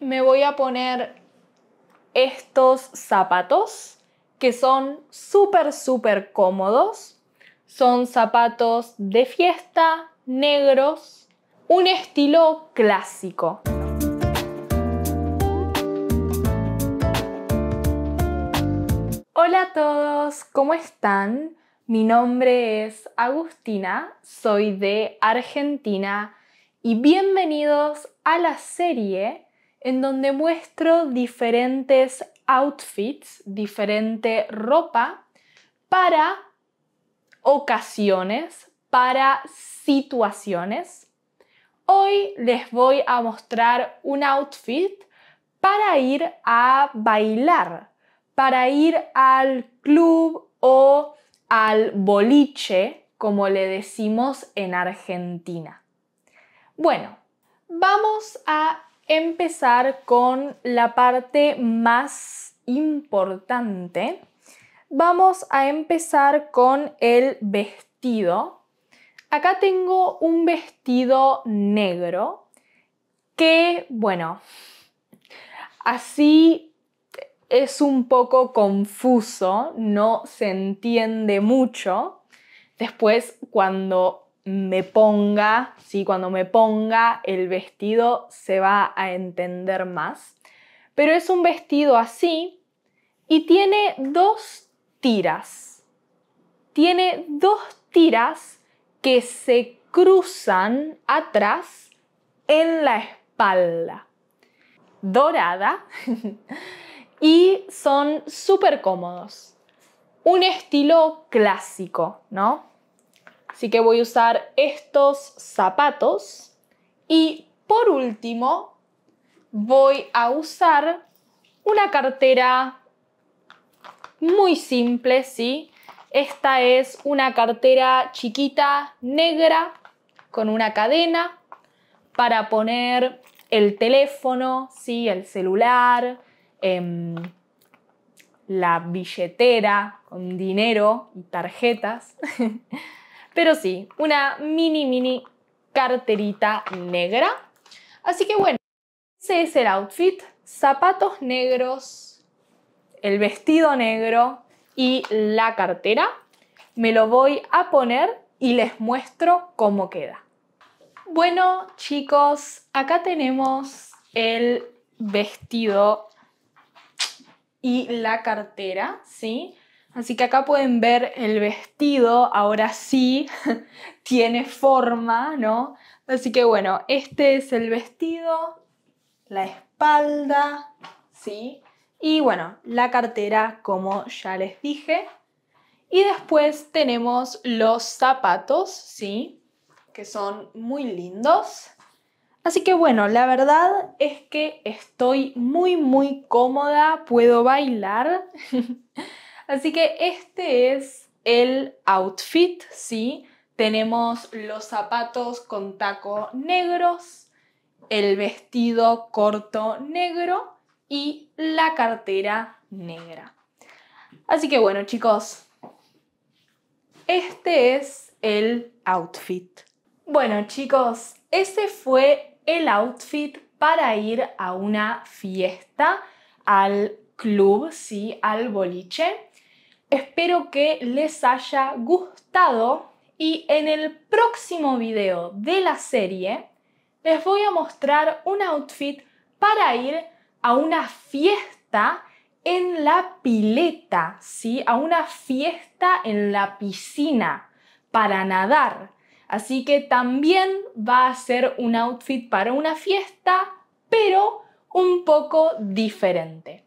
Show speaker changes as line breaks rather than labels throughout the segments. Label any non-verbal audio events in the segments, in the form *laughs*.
me voy a poner estos zapatos que son súper, súper cómodos. Son zapatos de fiesta, negros, un estilo clásico. Hola a todos, ¿cómo están? Mi nombre es Agustina, soy de Argentina y bienvenidos a la serie en donde muestro diferentes outfits, diferente ropa para ocasiones, para situaciones. Hoy les voy a mostrar un outfit para ir a bailar, para ir al club o al boliche, como le decimos en Argentina. Bueno, vamos a empezar con la parte más importante. Vamos a empezar con el vestido. Acá tengo un vestido negro que, bueno, así es un poco confuso, no se entiende mucho. Después, cuando me ponga, ¿sí? cuando me ponga el vestido se va a entender más. Pero es un vestido así y tiene dos tiras. Tiene dos tiras que se cruzan atrás en la espalda. Dorada. *laughs* y son súper cómodos. Un estilo clásico, ¿no? Así que voy a usar estos zapatos. Y por último, voy a usar una cartera muy simple, ¿sí? Esta es una cartera chiquita, negra, con una cadena para poner el teléfono, ¿sí? el celular, em, la billetera con dinero y tarjetas. *laughs* Pero sí, una mini, mini carterita negra. Así que bueno, ese es el outfit. Zapatos negros, el vestido negro y la cartera. Me lo voy a poner y les muestro cómo queda. Bueno chicos, acá tenemos el vestido y la cartera, ¿sí? Así que acá pueden ver el vestido, ahora sí, *laughs* tiene forma, ¿no? Así que bueno, este es el vestido, la espalda, ¿sí? Y bueno, la cartera, como ya les dije. Y después tenemos los zapatos, ¿sí? Que son muy lindos. Así que bueno, la verdad es que estoy muy, muy cómoda, puedo bailar. *laughs* Así que este es el outfit, ¿sí? Tenemos los zapatos con taco negros, el vestido corto negro y la cartera negra. Así que bueno, chicos, este es el outfit. Bueno, chicos, este fue el outfit para ir a una fiesta, al club, sí, al boliche. Espero que les haya gustado y en el próximo video de la serie les voy a mostrar un outfit para ir a una fiesta en la pileta, ¿sí? A una fiesta en la piscina para nadar. Así que también va a ser un outfit para una fiesta, pero un poco diferente.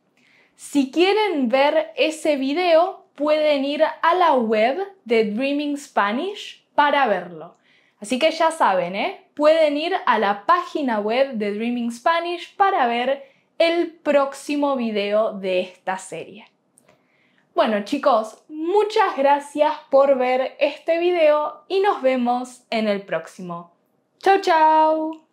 Si quieren ver ese video, pueden ir a la web de Dreaming Spanish para verlo. Así que ya saben, ¿eh? pueden ir a la página web de Dreaming Spanish para ver el próximo video de esta serie. Bueno chicos, muchas gracias por ver este video y nos vemos en el próximo. ¡Chao, chao!